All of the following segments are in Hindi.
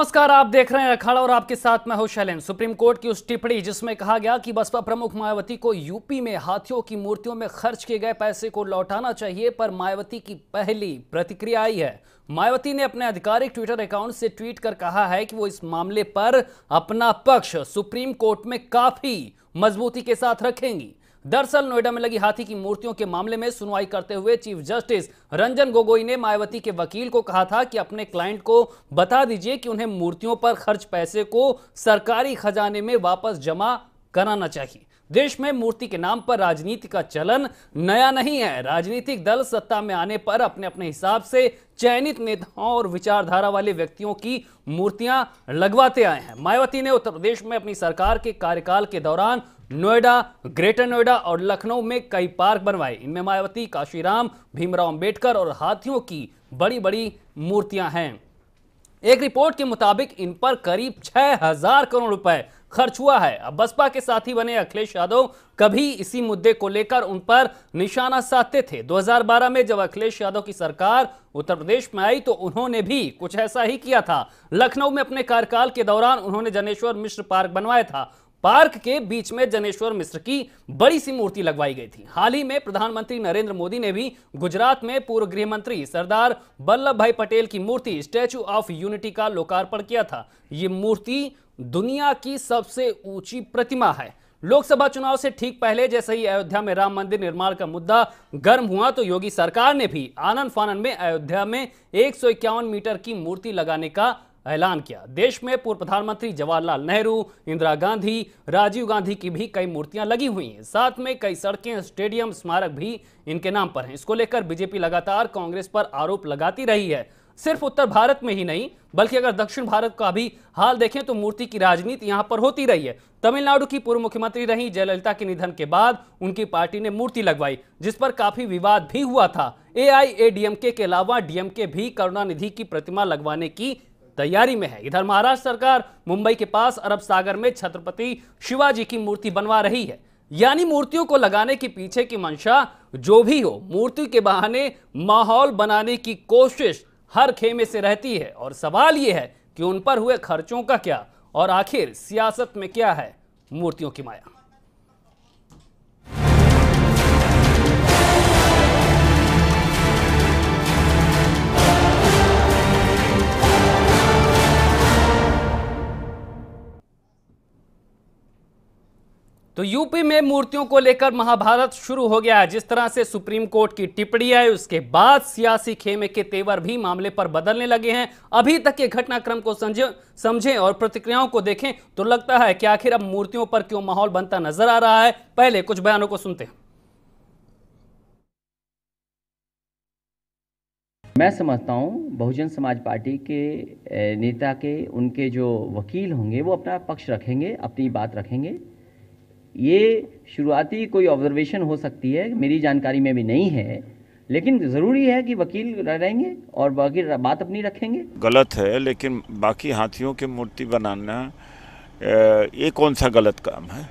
नमस्कार आप देख रहे हैं अखाड़ा और आपके साथ मैं हूं शैलेन सुप्रीम कोर्ट की उस टिप्पणी जिसमें कहा गया कि बसपा प्रमुख मायावती को यूपी में हाथियों की मूर्तियों में खर्च किए गए पैसे को लौटाना चाहिए पर मायावती की पहली प्रतिक्रिया आई है मायावती ने अपने आधिकारिक ट्विटर अकाउंट से ट्वीट कर कहा है कि वो इस मामले पर अपना पक्ष सुप्रीम कोर्ट में काफी मजबूती के साथ रखेंगी दरअसल नोएडा में लगी हाथी की मूर्तियों के मामले में सुनवाई करते हुए चीफ जस्टिस रंजन गोगोई ने मायावती के वकील को कहा था कि अपने क्लाइंट को बता दीजिए कि उन्हें मूर्तियों पर खर्च पैसे को सरकारी खजाने में वापस जमा कराना चाहिए देश में मूर्ति के नाम पर राजनीति का चलन नया नहीं है राजनीतिक दल सत्ता में आने पर अपने अपने हिसाब से चयनित नेताओं और विचारधारा वाले व्यक्तियों की मूर्तियां लगवाते आए हैं मायावती ने उत्तर प्रदेश में अपनी सरकार के कार्यकाल के दौरान नोएडा ग्रेटर नोएडा और लखनऊ में कई पार्क बनवाए इनमें मायावती काशीराम भीमराव अंबेडकर और हाथियों की बड़ी बड़ी मूर्तियां हैं एक रिपोर्ट के मुताबिक इन पर करीब छह हजार करोड़ रुपए खर्च हुआ है अब बसपा के साथी बने अखिलेश यादव कभी इसी मुद्दे को लेकर उन पर निशाना साधते थे 2012 में जब अखिलेश यादव की सरकार उत्तर प्रदेश में आई तो उन्होंने भी कुछ ऐसा ही किया था लखनऊ में अपने कार्यकाल के दौरान उन्होंने जनेश्वर मिश्र पार्क बनवाया था पार्क के बीच में जनेश्वर मिश्र की बड़ी सी मूर्ति लगवाई गई थी हाल ही में प्रधानमंत्री नरेंद्र मोदी ने भी गुजरात में पूर्व गृह मंत्री सरदार वल्लभ भाई पटेल की मूर्ति स्टैचू ऑफ यूनिटी का लोकार्पण किया था ये मूर्ति दुनिया की सबसे ऊंची प्रतिमा है लोकसभा चुनाव से ठीक पहले जैसे ही अयोध्या में राम मंदिर निर्माण का मुद्दा गर्म हुआ तो योगी सरकार ने भी आनंद फानन में अयोध्या में एक मीटर की मूर्ति लगाने का ऐलान किया देश में पूर्व प्रधानमंत्री जवाहरलाल नेहरू इंदिरा गांधी राजीव गांधी की भी कई मूर्तियां लगी हुई हैं साथ में कई सड़कें स्टेडियम स्मारक भी इनके नाम पर हैं इसको लेकर बीजेपी लगातार कांग्रेस पर आरोप लगाती रही है सिर्फ उत्तर भारत में ही नहीं बल्कि अगर दक्षिण भारत का भी हाल देखें तो मूर्ति की राजनीति यहां पर होती रही है तमिलनाडु की पूर्व मुख्यमंत्री रही जयललिता के निधन के बाद उनकी पार्टी ने मूर्ति लगवाई जिस पर काफी विवाद भी हुआ था एआईएडीएमके के अलावा डीएमके भी करुणानिधि की प्रतिमा लगवाने की तैयारी में है इधर महाराष्ट्र सरकार मुंबई के पास अरब सागर में छत्रपति शिवाजी की मूर्ति बनवा रही है यानी मूर्तियों को लगाने के पीछे की मंशा जो भी हो मूर्ति के बहाने माहौल बनाने की कोशिश हर खेमे से रहती है और सवाल यह है कि उन पर हुए खर्चों का क्या और आखिर सियासत में क्या है मूर्तियों की माया तो यूपी में मूर्तियों को लेकर महाभारत शुरू हो गया है जिस तरह से सुप्रीम कोर्ट की टिप्पणी आई उसके बाद सियासी खेमे के तेवर भी मामले पर बदलने लगे हैं अभी तक के घटनाक्रम को समझें और प्रतिक्रियाओं को देखें तो लगता है कि आखिर अब मूर्तियों पर क्यों माहौल बनता नजर आ रहा है पहले कुछ बयानों को सुनते हैं मैं समझता हूं बहुजन समाज पार्टी के नेता के उनके जो वकील होंगे वो अपना पक्ष रखेंगे अपनी बात रखेंगे ये शुरुआती कोई ऑब्जर्वेशन हो सकती है मेरी जानकारी में भी नहीं है लेकिन ज़रूरी है कि वकील रहेंगे और बाकी बात अपनी रखेंगे गलत है लेकिन बाकी हाथियों की मूर्ति बनाना ये कौन सा गलत काम है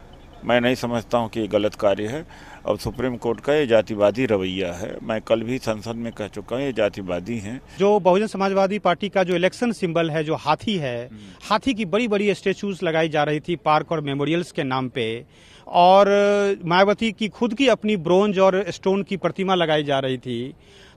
मैं नहीं समझता हूँ कि ये गलत कार्य है अब सुप्रीम कोर्ट का ये जातिवादी रवैया है मैं कल भी संसद में कह चुका हूँ ये जातिवादी हैं जो बहुजन समाजवादी पार्टी का जो इलेक्शन सिंबल है जो हाथी है हम्म। हाथी की बड़ी बड़ी स्टेचूज लगाई जा रही थी पार्क और मेमोरियल्स के नाम पे और मायावती की खुद की अपनी ब्रोंज और स्टोन की प्रतिमा लगाई जा रही थी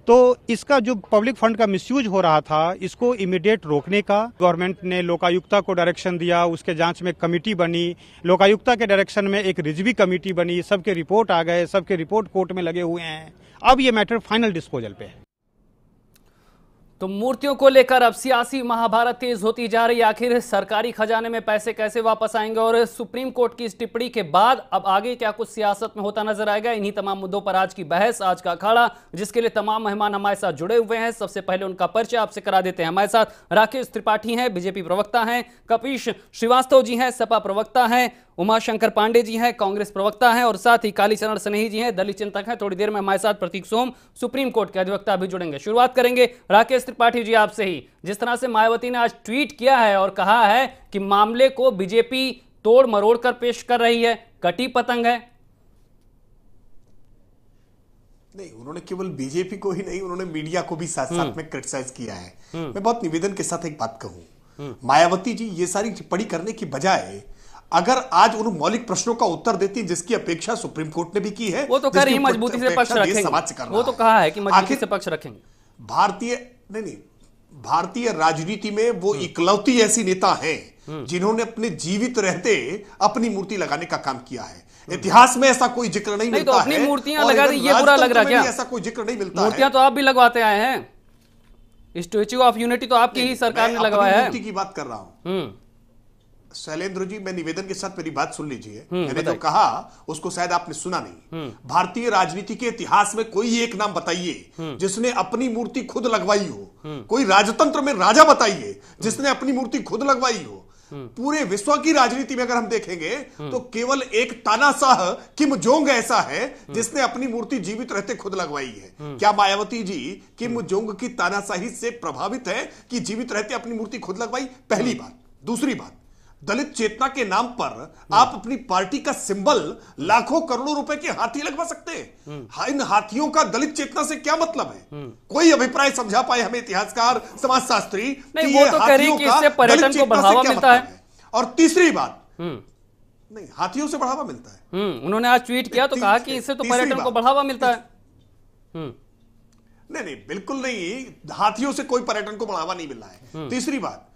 तो इसका जो पब्लिक फंड का मिसयूज हो रहा था इसको इमीडिएट रोकने का गवर्नमेंट ने लोकायुक्ता को डायरेक्शन दिया उसके जांच में कमेटी बनी लोकायुक्ता के डायरेक्शन में एक रिजवी कमेटी बनी सबके रिपोर्ट आ गए सबके रिपोर्ट कोर्ट में लगे हुए हैं अब ये मैटर फाइनल डिस्पोजल पे है तो मूर्तियों को लेकर अब सियासी महाभारत तेज होती जा रही आखिर सरकारी खजाने में पैसे कैसे वापस आएंगे और सुप्रीम कोर्ट की इस टिप्पणी के बाद अब आगे क्या कुछ सियासत में होता नजर आएगा इन्हीं तमाम मुद्दों पर आज की बहस आज का अखाड़ा जिसके लिए तमाम मेहमान हमारे साथ जुड़े हुए हैं सबसे पहले उनका परिचय आपसे करा देते हैं हमारे साथ राकेश त्रिपाठी हैं बीजेपी प्रवक्ता हैं कपीश श्रीवास्तव जी हैं सपा प्रवक्ता हैं उमाशंकर पांडे जी हैं कांग्रेस प्रवक्ता हैं और साथ ही कालीचरण सनेही जी हैं दलित चिंतक हैं थोड़ी देर में हमारे साथ प्रतीक सोम सुप्रीम कोर्ट के अधिवक्ता भी जुड़ेंगे शुरुआत करेंगे राकेश त्रिपाठी जी आपसे ही जिस तरह से मायावती ने आज ट्वीट किया है और कहा है कि मामले को बीजेपी तोड़ मरोड़ कर पेश कर रही है कटी पतंग है नहीं उन्होंने केवल बीजेपी को ही नहीं उन्होंने मीडिया को भी साथ साथ हम्म। में क्रिटिसाइज किया है हम्म। मैं बहुत निवेदन के साथ एक बात कहूं हम्म। मायावती जी ये सारी टिप्पणी करने की बजाय अगर आज उन मौलिक प्रश्नों का उत्तर देती जिसकी अपेक्षा सुप्रीम कोर्ट ने भी की है वो तो कह रही मजबूती से पक्ष रखेंगे समाज से वो तो कहा है कि मजबूती से पक्ष रखेंगे भारतीय नहीं नहीं भारतीय राजनीति में वो हम्म। इकलौती ऐसी नेता हैं हम्म। जिन्होंने अपने जीवित रहते अपनी मूर्ति लगाने का काम किया है हम्म। इतिहास में ऐसा कोई जिक्र नहीं, नहीं तो मिलता तो अपनी मूर्तियां लगा दी ये बुरा लग रहा क्या ऐसा कोई जिक्र नहीं मिलता मूर्तियां तो आप भी लगवाते आए हैं स्टेच्यू ऑफ यूनिटी तो आपकी ही सरकार ने लगवाया है की बात कर रहा हूं शैलेंद्र जी मैं निवेदन के साथ मेरी बात सुन लीजिए हम्म, मैंने जो कहा उसको शायद आपने सुना नहीं हम्म। भारतीय राजनीति के इतिहास में कोई एक नाम बताइए हम्म। जिसने अपनी मूर्ति खुद लगवाई हो कोई राजतंत्र में राजा बताइए जिसने अपनी मूर्ति खुद लगवाई हो पूरे विश्व की राजनीति में अगर हम देखेंगे तो केवल एक तानाशाह किम जोंग ऐसा है जिसने अपनी मूर्ति जीवित रहते खुद लगवाई है क्या मायावती जी किम जोंग की तानाशाही से प्रभावित है कि जीवित रहते अपनी मूर्ति खुद लगवाई पहली बात दूसरी बात दलित चेतना के नाम पर आप अपनी पार्टी का सिंबल लाखों करोड़ों रुपए के हाथी लगवा सकते हैं हम्म। हाँ, इन हाथियों का दलित चेतना से क्या मतलब है हम्म। कोई अभिप्राय समझा पाए हमें इतिहासकार समाजशास्त्री नहीं वो तो कि इससे पर्यटन को बढ़ावा मिलता मतलब है और तीसरी बात हम्म। नहीं हाथियों से बढ़ावा मिलता है उन्होंने आज ट्वीट किया तो कहा कि इससे तो पर्यटन को बढ़ावा मिलता है नहीं नहीं बिल्कुल नहीं हाथियों से कोई पर्यटन को बढ़ावा नहीं मिल रहा है तीसरी बात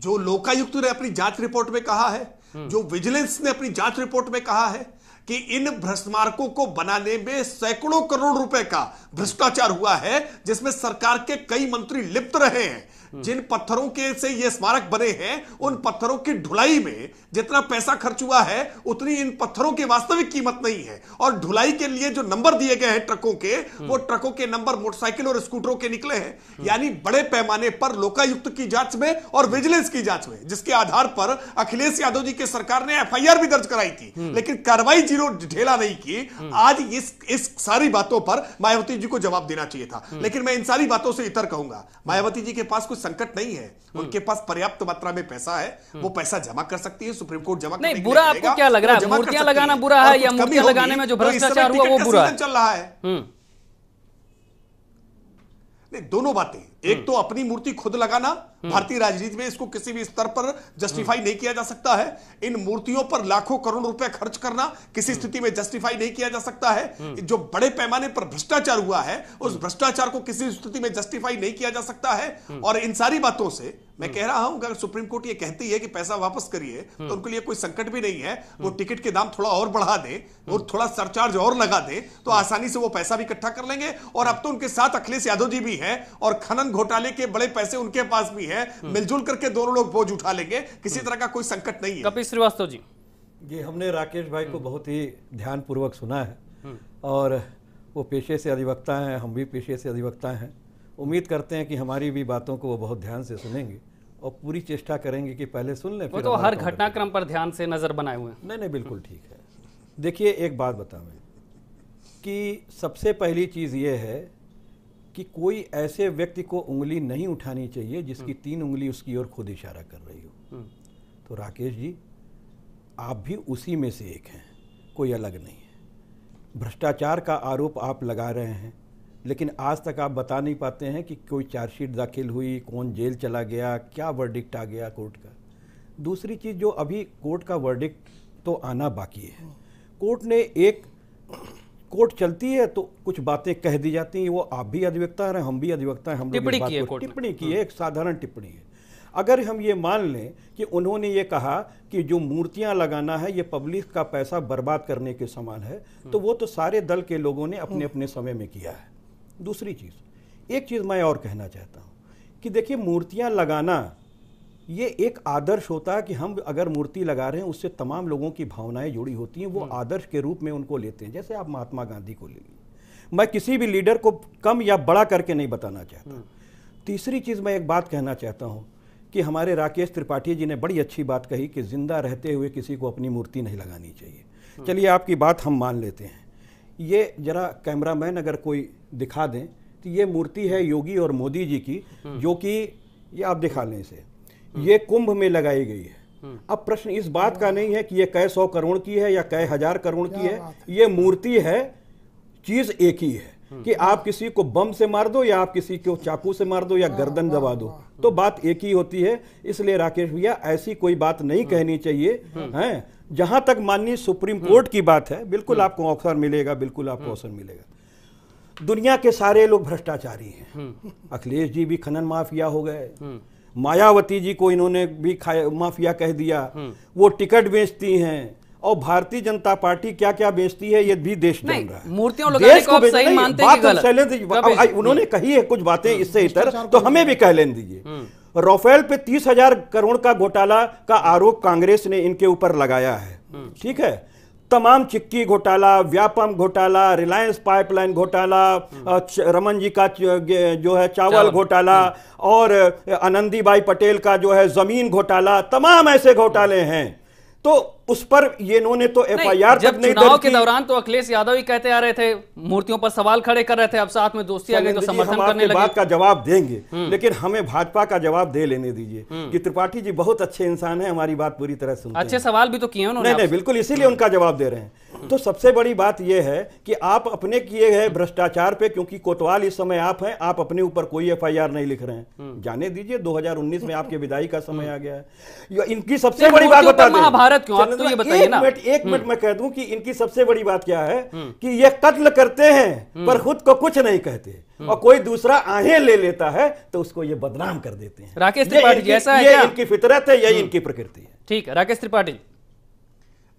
जो लोकायुक्त ने अपनी जांच रिपोर्ट में कहा है हम्म। जो विजिलेंस ने अपनी जांच रिपोर्ट में कहा है कि इन भ्रष्टमार्कों को बनाने में सैकड़ों करोड़ रुपए का भ्रष्टाचार हुआ है जिसमें सरकार के कई मंत्री लिप्त रहे हैं हम्म। जिन पत्थरों के से ये स्मारक बने हैं उन पत्थरों की ढुलाई में जितना पैसा खर्च हुआ है उतनी इन पत्थरों की वास्तविक कीमत नहीं है और ढुलाई के लिए जो नंबर दिए गए हैं ट्रकों के हम्म। वो ट्रकों के नंबर मोटरसाइकिल और स्कूटरों के निकले हैं हम्म। यानी बड़े पैमाने पर लोकायुक्त की जांच में और विजिलेंस की जांच में जिसके आधार पर अखिलेश यादव जी की सरकार ने एफ भी दर्ज कराई थी लेकिन कार्रवाई जीरो ढेला नहीं की आज इस इस सारी बातों पर मायावती जी को जवाब देना चाहिए था लेकिन मैं इन सारी बातों से इतर कहूंगा मायावती जी के पास कोई संकट नहीं है उनके पास पर्याप्त मात्रा में पैसा है वो पैसा जमा कर सकती है सुप्रीम कोर्ट जमा नहीं बुरा आपको क्या लग रहा है मूर्तियां लगाना बुरा है या मूर्तियां लगाने में जो तो भ्रष्टाचार हुआ वो बुरा चल रहा है हम्म। नहीं दोनों बातें एक हम्म। तो अपनी मूर्ति खुद लगाना हम्म। भारतीय राजनीति में इसको किसी भी स्तर पर जस्टिफाई हम्म। नहीं किया जा सकता है इन मूर्तियों पर लाखों करोड़ रुपए खर्च करना किसी स्थिति में जस्टिफाई नहीं किया जा सकता है जो बड़े पैमाने पर भ्रष्टाचार हुआ है उस भ्रष्टाचार को किसी स्थिति में जस्टिफाई नहीं किया जा सकता है और इन सारी बातों से मैं कह रहा हूं अगर सुप्रीम कोर्ट ये कहती है कि पैसा वापस करिए तो उनके लिए कोई संकट भी नहीं है वो टिकट के दाम थोड़ा और बढ़ा दे और थोड़ा सरचार्ज और लगा दे तो आसानी से वो पैसा भी इकट्ठा कर लेंगे और अब तो उनके साथ अखिलेश यादव जी भी है और खनन घोटाले के बड़े पैसे उनके पास भी है हम्म। मिलजुल करके दोनों लोग बोझ उठा लेंगे किसी हम्म। तरह का कोई संकट नहीं है कपिल श्रीवास्तव जी ये हमने राकेश भाई को हम्म। बहुत ही ध्यान पूर्वक सुना है और वो पेशे से अधिवक्ता हैं हम भी पेशे से अधिवक्ता हैं उम्मीद करते हैं कि हमारी भी बातों को वो बहुत ध्यान से सुनेंगे और पूरी चेष्टा करेंगे कि पहले सुन लें तो हर घटनाक्रम पर ध्यान से नज़र बनाए हुए हैं नहीं नहीं बिल्कुल ठीक है देखिए एक बात बता मैं कि सबसे पहली चीज़ ये है कि कोई ऐसे व्यक्ति को उंगली नहीं उठानी चाहिए जिसकी हम्म। तीन उंगली उसकी ओर खुद इशारा कर रही हो हम्म। तो राकेश जी आप भी उसी में से एक हैं कोई अलग नहीं है भ्रष्टाचार का आरोप आप लगा रहे हैं लेकिन आज तक आप बता नहीं पाते हैं कि कोई चार्जशीट दाखिल हुई कौन जेल चला गया क्या वर्डिक्ट आ गया कोर्ट का दूसरी चीज़ जो अभी कोर्ट का वर्डिक्ट तो आना बाकी है हम्म। कोर्ट ने एक कोर्ट चलती है तो कुछ बातें कह दी जाती हैं वो आप भी अधिवक्ता हैं हम भी अधिवक्ता हैं हम टिप्पणी की है टिप्पणी की हम्म। है एक साधारण टिप्पणी है अगर हम ये मान लें कि उन्होंने ये कहा कि जो मूर्तियां लगाना है ये पब्लिक का पैसा बर्बाद करने के समान है तो वो तो सारे दल के लोगों ने अपने हम्म। अपने समय में किया है दूसरी चीज़ एक चीज़ मैं और कहना चाहता हूँ कि देखिए मूर्तियाँ लगाना ये एक आदर्श होता है कि हम अगर मूर्ति लगा रहे हैं उससे तमाम लोगों की भावनाएं जुड़ी होती हैं वो हम्म। आदर्श के रूप में उनको लेते हैं जैसे आप महात्मा गांधी को ले लीजिए मैं किसी भी लीडर को कम या बड़ा करके नहीं बताना चाहता हम्म। तीसरी चीज़ मैं एक बात कहना चाहता हूँ कि हमारे राकेश त्रिपाठी जी ने बड़ी अच्छी बात कही कि ज़िंदा रहते हुए किसी को अपनी मूर्ति नहीं लगानी चाहिए हम्म। चलिए आपकी बात हम मान लेते हैं ये जरा कैमरामैन अगर कोई दिखा दें तो ये मूर्ति है योगी और मोदी जी की जो कि ये आप दिखा लें इसे हम्म। ये कुंभ में लगाई गई है हम्म। अब प्रश्न इस बात का नहीं है कि यह कै सौ करोड़ की है या कै हजार करोड़ की है ये मूर्ति है चीज एक ही है हम्म। कि आप किसी को बम से मार दो या आप किसी को चाकू से मार दो या गर्दन दबा दो तो बात एक ही होती है इसलिए राकेश भैया ऐसी कोई बात नहीं कहनी चाहिए हैं जहां तक माननीय सुप्रीम कोर्ट की बात है बिल्कुल आपको अवसर मिलेगा बिल्कुल आपको अवसर मिलेगा दुनिया के सारे लोग भ्रष्टाचारी हैं अखिलेश जी भी खनन माफिया हो गए मायावती जी को इन्होंने भी माफिया कह दिया हम्म। वो टिकट बेचती हैं और भारतीय जनता पार्टी क्या क्या बेचती है ये भी देश जान रहा है मूर्तियों को मानते बात गलत। उन्होंने कही है कुछ बातें हम्म। इससे इतर तो हमें भी कह लेन दीजिए हम्म। राफेल पे तीस हजार करोड़ का घोटाला का आरोप कांग्रेस ने इनके ऊपर लगाया है ठीक है तमाम चिक्की घोटाला व्यापम घोटाला रिलायंस पाइपलाइन घोटाला हम्म। रमन जी का जो है चावल घोटाला हम्म। और बाई पटेल का जो है जमीन घोटाला तमाम ऐसे घोटाले हैं तो उस पर ये इन्होंने तो एफ आई आर जब नहीं चुनाव के दौरान तो अखिलेश यादव ही कहते आ रहे थे मूर्तियों पर सवाल खड़े कर रहे थे अब साथ में दोस्ती आ गई तो समर्थन करने लगे बात का जवाब देंगे हम्म। लेकिन हमें भाजपा का जवाब दे लेने दीजिए हम्म। कि त्रिपाठी जी बहुत अच्छे इंसान है हमारी बात पूरी तरह सुन अच्छे सवाल भी तो किए उन्होंने बिल्कुल इसीलिए हम्म। उनका जवाब दे रहे हैं तो सबसे बड़ी बात यह है कि आप अपने किए हैं भ्रष्टाचार पे क्योंकि कोतवाल इस समय आप हैं आप अपने ऊपर कोई एफआईआर नहीं लिख रहे हैं हम्म। जाने दीजिए 2019 में आपके विदाई का समय हम्म। आ गया है इनकी तो सबसे बड़ी बात बता दें महाभारत क्यों आप तो ये बताइए ना एक मिनट हम्म। मैं कह दूं कि इनकी सबसे बड़ी बात क्या है कि ये कत्ल करते हैं पर खुद को कुछ नहीं कहते और कोई दूसरा आहें ले लेता है तो उसको ये बदनाम कर देते हैं राकेश त्रिपाठी जैसा है इनकी फितरत है यही इनकी प्रकृति है ठीक है राकेश त्रिपाठी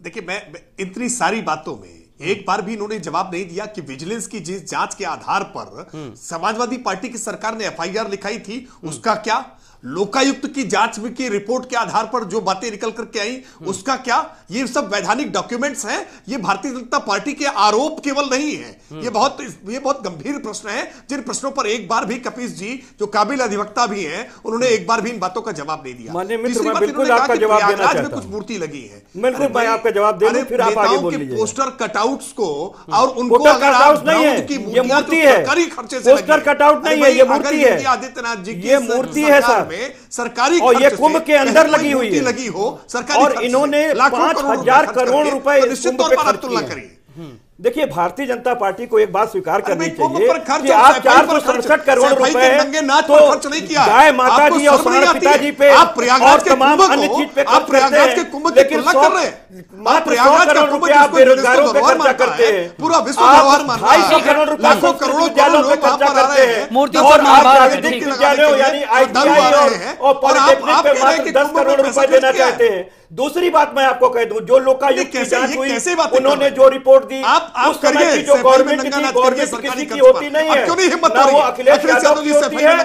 देखिए मैं इतनी सारी बातों में हम्म। एक बार भी इन्होंने जवाब नहीं दिया कि विजिलेंस की जिस जांच के आधार पर हम्म। समाजवादी पार्टी की सरकार ने एफआईआर लिखाई थी हम्म। उसका क्या लोकायुक्त की जांच में की रिपोर्ट के आधार पर जो बातें निकल करके आई हम्म। उसका क्या ये सब वैधानिक डॉक्यूमेंट्स हैं ये भारतीय जनता पार्टी के आरोप केवल नहीं है हम्म। ये बहुत ये बहुत गंभीर प्रश्न है जिन प्रश्नों पर एक बार भी कपीश जी जो काबिल अधिवक्ता भी है उन्होंने एक बार भी इन बातों का जवाब दे दिया प्रयागराज में कुछ मूर्ति लगी है पोस्टर कटआउट को हम्म। और उनको अगर की तो खर्चे से आदित्यनाथ जी की मूर्ति है सर में सरकारी और ये कुंभ के अंदर लगी हुई लगी हो सरकारी और इन्होंने लाखों हजार करोड़ रुपए तो निश्चित तौर पर आप तुलना करिए देखिए भारतीय जनता पार्टी को एक बात स्वीकार करनी तो चाहिए कि आप चार सौ सड़सठ करोड़ रुपए तो गाय माता जी और पिताजी पे और तमाम अन्य चीज पे आप प्रयागराज के कुंभ लेकिन आप बेरोजगारों पे खर्चा करते हैं पूरा विश्व करोड़ लाखों करोड़ों करोड़ों पे खर्चा करते हैं और आप राजनीतिक विद्यालयों यानी और पॉलिटेक्निक पे मात्र दस करोड़ रुपए देना चाहते हैं दूसरी बात मैं आपको कह दूं जो लोकायुक्त उन्होंने जो रिपोर्ट दी आप आप करिए जो गवर्नमेंट की गवर्नमेंट किसी की होती नहीं है ना वो अखिलेश यादव की होती है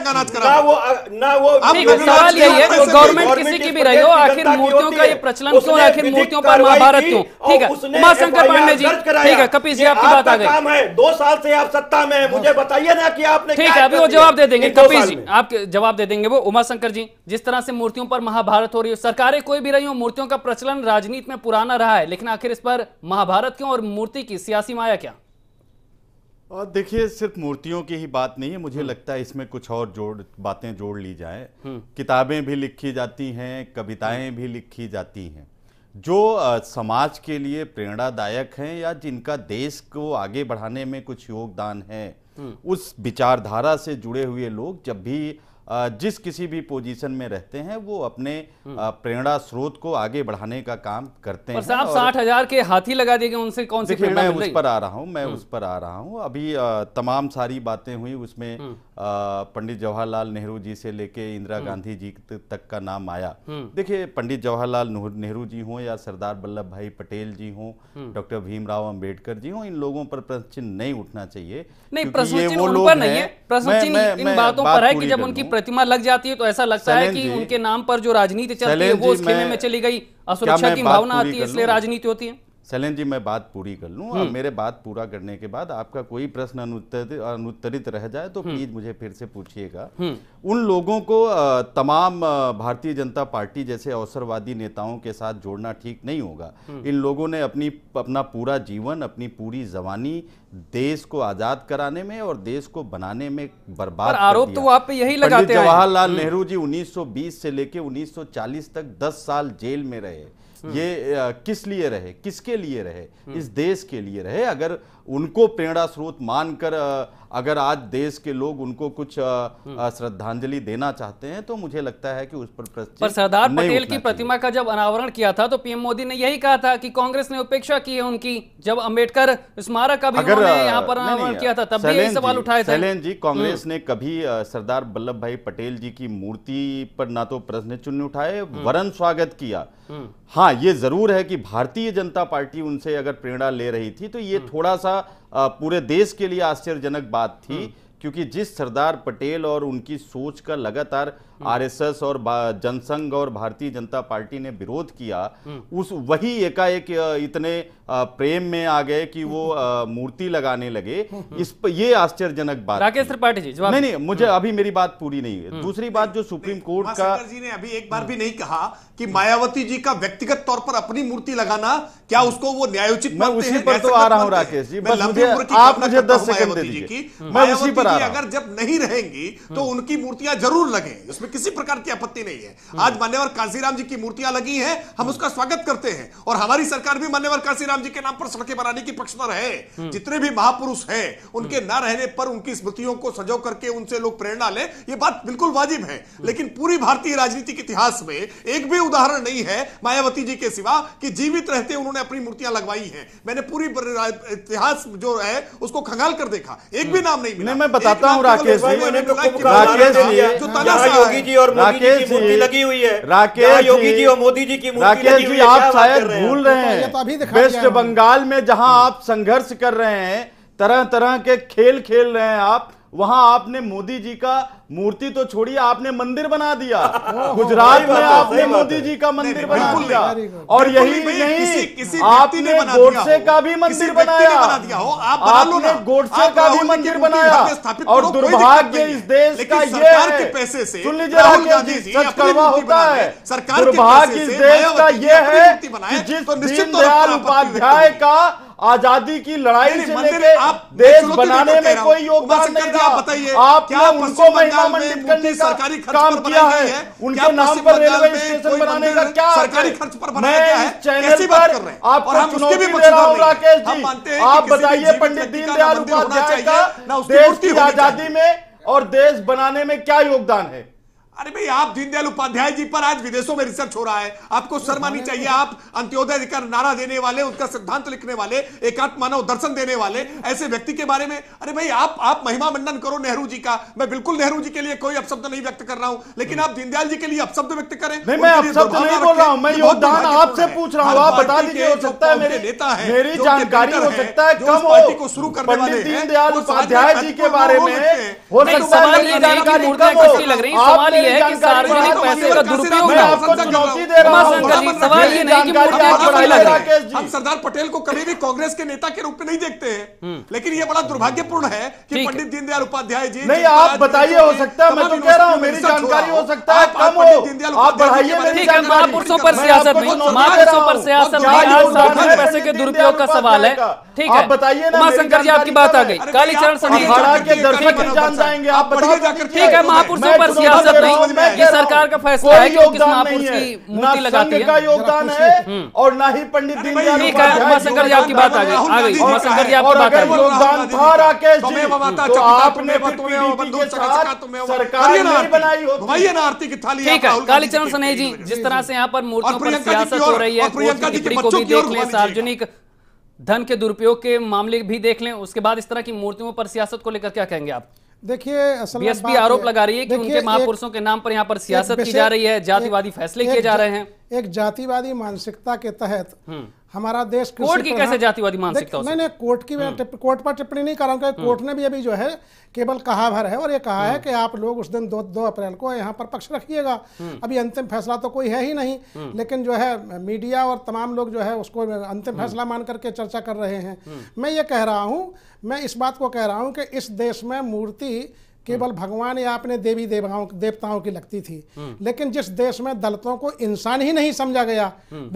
ना वो ना वो सवाल यही है गवर्नमेंट किसी की भी रही हो आखिर मूर्तियों का ये प्रचलन क्यों आखिर मूर्तियों पर महाभारत क्यों ठीक है उमाशंकर पांडे जी ठीक है कपिश जी आपकी बात आ गई दो साल से आप सत्ता में मुझे हाँ। बताइए ना कि आपने ठीक है अभी वो जवाब दे देंगे कपिश जी आप जवाब दे देंगे वो उमाशंकर जी जिस तरह से मूर्तियों पर महाभारत हो रही है सरकारें कोई भी रही हो मूर्ति मूर्तियों का प्रचलन राजनीति में पुराना रहा है लेकिन आखिर इस पर महाभारत क्यों और मूर्ति की सियासी माया क्या और देखिए सिर्फ मूर्तियों की ही बात नहीं है मुझे हम्म। लगता है इसमें कुछ और जोड़ बातें जोड़ ली जाए हम्म। किताबें भी लिखी जाती हैं कविताएं हम्म। भी लिखी जाती हैं जो आ, समाज के लिए प्रेरणादायक हैं या जिनका देश को आगे बढ़ाने में कुछ योगदान है उस विचारधारा से जुड़े हुए लोग जब भी जिस किसी भी पोजीशन में रहते हैं वो अपने हम्म। प्रेरणा स्रोत को आगे बढ़ाने का काम करते हैं साहब साठ हजार के हाथी लगा दिए उनसे कौन सी मैं मैं उस पर आ रहा हूँ मैं हम्म। उस पर आ रहा हूँ अभी तमाम सारी बातें हुई उसमें हम्म। पंडित जवाहरलाल नेहरू जी से लेके इंदिरा गांधी जी तक का नाम आया देखिए पंडित जवाहरलाल नेहरू जी हों या सरदार वल्लभ भाई पटेल जी हों डॉक्टर भीमराव अम्बेडकर जी हों इन लोगों पर प्रश्न नहीं उठना चाहिए नहीं प्रश्न चिन्ह उन नहीं है प्रश्न बातों पर है कि जब उनकी प्रतिमा लग जाती है तो ऐसा लगता है कि उनके नाम पर जो राजनीति चलती है वो उस खेमे में चली गई असुरक्षा की भावना आती है इसलिए राजनीति होती है शैलेन जी मैं बात पूरी कर लूँ और हम्म। मेरे बात पूरा करने के बाद आपका कोई प्रश्न अनुत्तरित अनुत्तरित रह जाए तो प्लीज हम्म। मुझे फिर से पूछिएगा हम्म। उन लोगों को तमाम भारतीय जनता पार्टी जैसे अवसरवादी नेताओं के साथ जोड़ना ठीक नहीं होगा इन लोगों ने अपनी अपना पूरा जीवन अपनी पूरी जवानी देश को आजाद कराने में और देश को बनाने में बर्बाद आरोप तो आप यही लगाते हैं जवाहरलाल नेहरू जी 1920 से लेके 1940 तक 10 साल जेल में रहे हम्म। ये आ, किस लिए रहे किसके लिए रहे हम्म। इस देश के लिए रहे अगर उनको प्रेरणा स्रोत मानकर अगर आज देश के लोग उनको कुछ हम्म। श्रद्धांजलि देना चाहते हैं तो मुझे लगता है कि उस पर पर सरदार पटेल की प्रतिमा का जब अनावरण किया था तो पीएम मोदी ने यही कहा था कि कांग्रेस ने उपेक्षा की है उनकी जब अंबेडकर स्मारक का भी अगर यहाँ पर अनावरण किया था तब भी सवाल उठाए थे जी कांग्रेस ने कभी सरदार वल्लभ भाई पटेल जी की मूर्ति पर ना तो प्रश्न चिन्ह उठाए वरन स्वागत किया हाँ ये ज़रूर है कि भारतीय जनता पार्टी उनसे अगर प्रेरणा ले रही थी तो ये हम्म। थोड़ा सा पूरे देश के लिए आश्चर्यजनक बात थी हम्म। क्योंकि जिस सरदार पटेल और उनकी सोच का लगातार आरएसएस और जनसंघ और भारतीय जनता पार्टी ने विरोध किया उस वही एकाएक इतने प्रेम में आ गए कि वो मूर्ति लगाने लगे इस पर ये आश्चर्यजनक बात राकेश त्रिपाठी जी नहीं नहीं मुझे हम्म। अभी मेरी बात पूरी नहीं है दूसरी बात जो सुप्रीम कोर्ट का जी ने अभी एक बार भी नहीं कहा कि मायावती जी का व्यक्तिगत तौर पर अपनी मूर्ति लगाना क्या उसको वो न्यायोचित मैं उसी पर तो आ रहा हूँ राकेश जी आप मुझे दस सेकंड दे दीजिए मैं उसी पर नजर अगर जब नहीं रहेंगी तो हम्म। उनकी मूर्तियां जरूर लगे उसमें किसी प्रकार की आपत्ति नहीं है हम्म। आज मान्यवर कांसीराम जी की मूर्तियां लगी हैं हम हम्म। उसका स्वागत करते हैं और हमारी सरकार भी मान्यवर कांसीराम जी के नाम पर सड़कें बनाने की पक्ष में रहे जितने भी महापुरुष है उनके न रहने पर उनकी स्मृतियों को सजो करके उनसे लोग प्रेरणा ले ये बात बिल्कुल वाजिब है लेकिन पूरी भारतीय राजनीति के इतिहास में एक भी उदाहरण नहीं है मायावती जी के सिवा कि जीवित रहते उन्होंने अपनी मूर्तियां लगवाई हैं मैंने पूरी इतिहास जो है उसको खंगाल कर देखा एक भी नाम नहीं मिला नहीं, मैं बताता हूँ राकेश जी तो राकेश जी योगी जी और राकेश जी लगी हुई है राकेश योगी जी और मोदी जी की राकेश जी आप शायद भूल रहे हैं तो वेस्ट बंगाल में जहाँ आप संघर्ष कर रहे हैं तरह तरह के खेल खेल रहे हैं आप वहां आपने मोदी जी का मूर्ति तो छोड़ी आपने मंदिर बना दिया हाँ, हाँ, हाँ, गुजरात में आपने मोदी जी का मंदिर बना दिया और यही नहीं आपने गोडसे का भी मंदिर बनाया आपने गोडसे का भी मंदिर बनाया और दुर्भाग्य इस देश का ये पैसे से सुन लीजिए सच करवा होता है सरकार दुर्भाग्य इस देश का ये है जिस तो दीनदयाल उपाध्याय का आजादी की लड़ाई से लेके आप देश तो बनाने में कोई योगदान नहीं दिया बताइए आप क्या उनको महिला मंडित करने का सरकारी खर्च काम किया है उनके नाम पर रेलवे स्टेशन बनाने का क्या सरकारी खर्च पर बनाया गया है चैनल पर आपको चुनौती दे रहा हूँ राकेश जी आप बताइए पंडित दीनदयाल उपाध्याय का देश की आजादी में और देश बनाने में क्या योगदान है अरे भाई आप दीनदयाल उपाध्याय जी पर आज विदेशों में रिसर्च हो रहा है आपको शर्मा नहीं चाहिए आप अंत्योदय का नारा देने वाले उनका सिद्धांत लिखने वाले एकात्म मानव दर्शन देने वाले ऐसे व्यक्ति के बारे में अरे भाई आप आप महिमा मंडन करो नेहरू जी का मैं बिल्कुल नेहरू जी के लिए कोई अपशब्द नहीं व्यक्त कर रहा हूँ लेकिन आप दीनदयाल जी के लिए अपशब्द व्यक्त करें आपसे पूछ रहा हूँ बता दीजिए नेता है मेरी जानकारी हो सकता है को शुरू करने वाले दीनदयाल उपाध्याय जी के बारे में जानकारी है कि सार्वजनिक पैसे का दुरुपयोग तो सवाल ये नहीं कि हम सरदार पटेल को कभी भी कांग्रेस के नेता के रूप में नहीं देखते हैं हम्म। लेकिन ये बड़ा दुर्भाग्यपूर्ण है कि पंडित दीनदयाल उपाध्याय जी नहीं आप बताइए हो सकता है मैं तो कह रहा हूं मेरी जानकारी हो सकता है कम हो आप बढ़ाइए मेरी जानकारी पुरुषों पर सियासत नहीं तो महापुरुषों पर सियासत नहीं आज सार्वजनिक पैसे के दुरुपयोग का सवाल है ठीक है बताइए ना शंकर जी आपकी बात आ गई कालीचरण समिति के दर्शक जान जाएंगे आप बताइए ठीक है महापुरुषों पर सियासत नहीं समझ में ये सरकार का फैसला है योगदान नहीं है ना संघ का योगदान है हम्म। और ना ही पंडित दीनदयाल उपाध्याय की बात आ गई आ गई और अगर आपकी योगदान था राकेश जी तो आपने सरकार नहीं बनाई होती ठीक है कालीचरण सनेह जी जिस तरह से यहाँ पर मूर्तियों पर सियासत हो रही है प्रियंका जी को भी देख लें सार्वजनिक धन के दुरुपयोग के मामले भी देख लें उसके बाद इस तरह की मूर्तियों पर सियासत को लेकर क्या कहेंगे आप देखिए बीएसपी आरोप लगा रही है कि उनके महापुरुषों के नाम पर यहाँ पर सियासत की जा रही है जातिवादी फैसले किए जा रहे हैं एक जातिवादी मानसिकता के तहत हम्म। हमारा देश कोर्ट की कैसे जातिवादी मानसिकता नहीं नहीं कोर्ट की हम्म। कोर्ट पर टिप्पणी नहीं कर रहा हूँ क्योंकि कोर्ट हम्म। ने भी अभी जो है केवल कहा भर है और ये कहा है हम्म। कि आप लोग उस दिन दो दो अप्रैल को यहाँ पर पक्ष रखिएगा अभी अंतिम फैसला तो कोई है ही नहीं लेकिन जो है मीडिया और तमाम लोग जो है उसको अंतिम फैसला मान करके चर्चा कर रहे हैं मैं ये कह रहा हूँ मैं इस बात को कह रहा हूँ कि इस देश में मूर्ति केवल भगवान या अपने देवी देवताओं देवताओं की लगती थी लेकिन जिस देश में दलितों को इंसान ही नहीं समझा गया